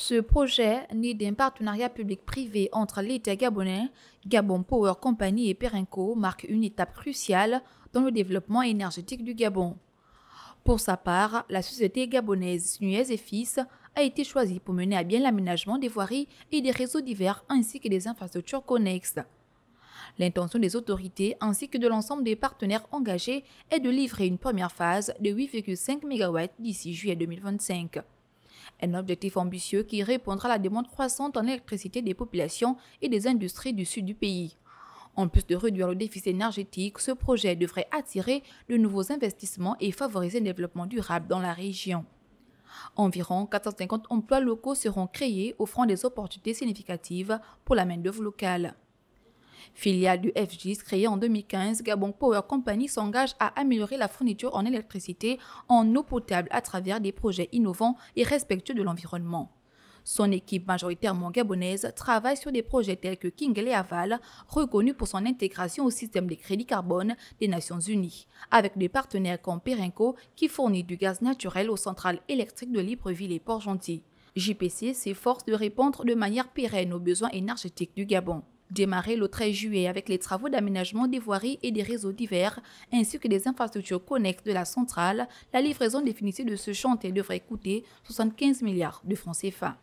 Ce projet, né d'un partenariat public-privé entre l'État gabonais, Gabon Power Company et Perenco, marque une étape cruciale dans le développement énergétique du Gabon. Pour sa part, la société gabonaise Nuez et Fils a été choisie pour mener à bien l'aménagement des voiries et des réseaux divers ainsi que des infrastructures connexes. L'intention des autorités ainsi que de l'ensemble des partenaires engagés est de livrer une première phase de 8,5 MW d'ici juillet 2025. Un objectif ambitieux qui répondra à la demande croissante en électricité des populations et des industries du sud du pays. En plus de réduire le déficit énergétique, ce projet devrait attirer de nouveaux investissements et favoriser le développement durable dans la région. Environ 450 emplois locaux seront créés, offrant des opportunités significatives pour la main-d'œuvre locale. Filiale du FGIS créée en 2015, Gabon Power Company s'engage à améliorer la fourniture en électricité, en eau potable à travers des projets innovants et respectueux de l'environnement. Son équipe majoritairement gabonaise travaille sur des projets tels que Kingley Aval, reconnu pour son intégration au système des crédits carbone des Nations Unies, avec des partenaires comme Perenco qui fournit du gaz naturel aux centrales électriques de Libreville et Port-Gentil. JPC s'efforce de répondre de manière pérenne aux besoins énergétiques du Gabon démarré le 13 juillet avec les travaux d'aménagement des voiries et des réseaux divers, ainsi que des infrastructures connexes de la centrale, la livraison définitive de ce chantier devrait coûter 75 milliards de francs CFA.